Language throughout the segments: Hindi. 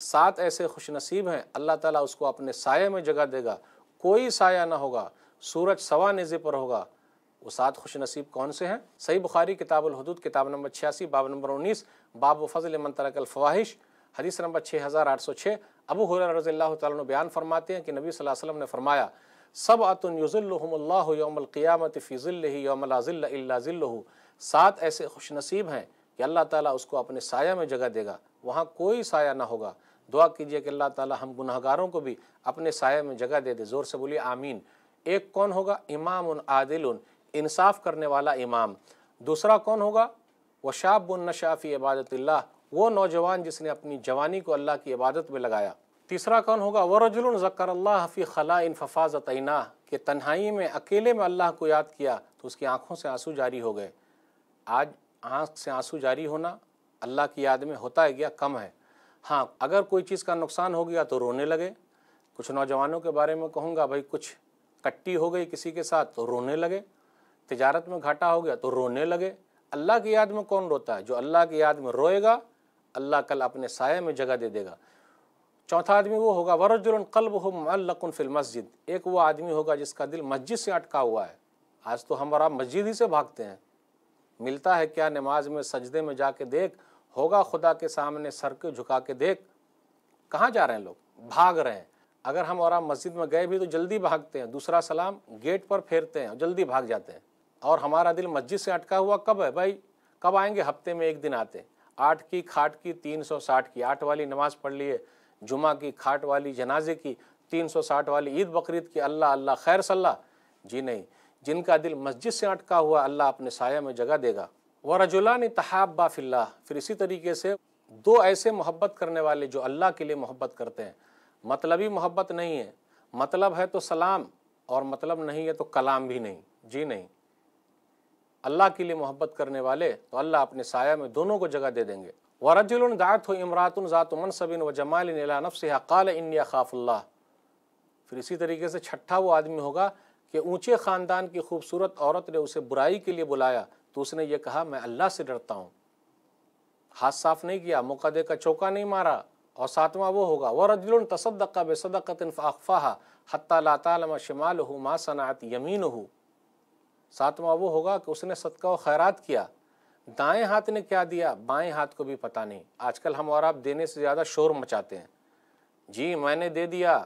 सात ऐसे खुश नसीब हैं अल्लाह ताला उसको अपने साय में जगह देगा कोई साया ना होगा सूरज सवा नज़े पर होगा वो सात खुश नसीब कौन से हैं सही बुखारी किताबुल हदूद किताब नंबर छियासी बाब नंबर उन्नीस बाब फजल मन तरकल फवाहिश हदीस नंबर छः हज़ार आठ सौ छः अबू हुर रज़ील्ला तन बयान फरमाते हैं कि नबी वसल्लम ने फरमाया सब अतुन युज़ुल्लहमल्लामत फ़ीज़िल यौमलाज़िल्लाज़िल्लू सात ऐसे खुश नसीब हैं कि अल्लाह ताला उसको अपने साया में जगह देगा वहाँ कोई साया ना होगा दुआ कीजिए कि अल्लाह ताला हम गुनहगारों को भी अपने साये में जगह दे दे ज़ोर से बोलिए आमीन एक कौन होगा इमाम उन आदिल उन इंसाफ करने वाला इमाम दूसरा कौन होगा वशाब नशाफ़ी ला वो नौजवान जिसने अपनी जवानी को अल्लाह की इबादत में लगाया तीसरा कौन होगा वरजुल ज़कर अल्लाह फ़ी खला इन फ़फ़ाज़तना कि तन्हाई में अकेले में अल्लाह को याद किया तो उसकी आँखों से आंसू जारी हो गए आज आँख से आंसू जारी होना अल्लाह की याद में होता है क्या कम है हाँ अगर कोई चीज़ का नुकसान हो गया तो रोने लगे कुछ नौजवानों के बारे में कहूँगा भाई कुछ कट्टी हो गई किसी के साथ तो रोने लगे तजारत में घाटा हो गया तो रोने लगे अल्लाह की याद में कौन रोता है जो अल्लाह की याद में रोएगा अल्लाह कल अपने साय में जगह दे देगा चौथा आदमी वो होगा वरजुल कल्ब हो मल्लकुन फिल मस्जिद एक वो आदमी होगा जिसका दिल मस्जिद से अटका हुआ है आज तो हम बड़ा मस्जिद ही से भागते हैं मिलता है क्या नमाज में सजदे में जाके देख होगा खुदा के सामने सर के झुका के देख कहाँ जा रहे हैं लोग भाग रहे हैं अगर हम और मस्जिद में गए भी तो जल्दी भागते हैं दूसरा सलाम गेट पर फेरते हैं जल्दी भाग जाते हैं और हमारा दिल मस्जिद से अटका हुआ कब है भाई कब आएंगे हफ्ते में एक दिन आते आठ की खाट की तीन सौ साठ की आठ वाली नमाज पढ़ लिए जुमा की खाट वाली जनाजे की तीन सौ साठ वाली ईद बकरीद की अल्लाह अल्लाह खैर सल्ला जी नहीं जिनका दिल मस्जिद से अटका हुआ अल्लाह अपने साया में जगह देगा व रजुला ने तहाबा फ़िल्ला फिर इसी तरीके से दो ऐसे मोहब्बत करने वाले जो अल्लाह के लिए मोहब्बत करते हैं मतलबी मोहब्बत नहीं है मतलब है तो सलाम और मतलब नहीं है तो कलाम भी नहीं जी नहीं अल्लाह के लिए मोहब्बत करने वाले तो अल्लाह अपने साया में दोनों को जगह दे देंगे वरजुल दात हो इमरातन ज़ात मनसबिन व जमाल नफ़ कल इन खाफुल्ला फिर इसी तरीके से छठा वो आदमी होगा कि ऊंचे ख़ानदान की खूबसूरत औरत ने उसे बुराई के लिए बुलाया तो उसने ये कहा मैं अल्लाह से डरता हूँ हाथ साफ नहीं किया मुकदे का चौका नहीं मारा और सातवां वो होगा वह रजुल तसदक़ा बेसदक़िन हत्या हत्ता शमाल हो माँ सनात यमीन हो सातवा वो होगा कि उसने सदका खैरात किया दाएं हाथ ने क्या दिया बाएं हाथ को भी पता नहीं आजकल हम और आप देने से ज़्यादा शोर मचाते हैं जी मैंने दे दिया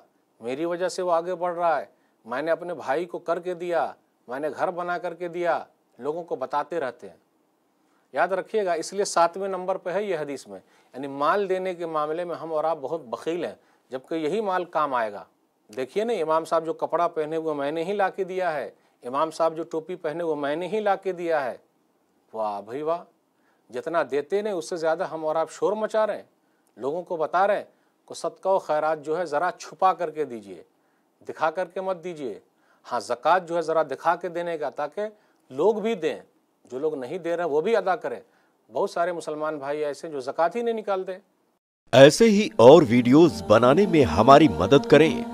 मेरी वजह से वो आगे बढ़ रहा है मैंने अपने भाई को करके दिया मैंने घर बना करके दिया लोगों को बताते रहते हैं याद रखिएगा इसलिए सातवें नंबर पर है ये हदीस में यानी माल देने के मामले में हम और आप बहुत बकील हैं जबकि यही माल काम आएगा देखिए ना इमाम साहब जो कपड़ा पहने वो मैंने ही ला के दिया है इमाम साहब जो टोपी पहने वो मैंने ही ला के दिया है वाह भाई वाह जितना देते नहीं उससे ज़्यादा हम और आप शोर मचा रहे हैं लोगों को बता रहे हैं को सदका व खैरात जो है ज़रा छुपा करके दीजिए दिखा करके मत दीजिए हाँ ज़क़़त जो है ज़रा दिखा के देने का ताकि लोग भी दें जो लोग नहीं दे रहे वो भी अदा करें बहुत सारे मुसलमान भाई ऐसे जो जक़ात ही नहीं निकालते ऐसे ही और वीडियोस बनाने में हमारी मदद करें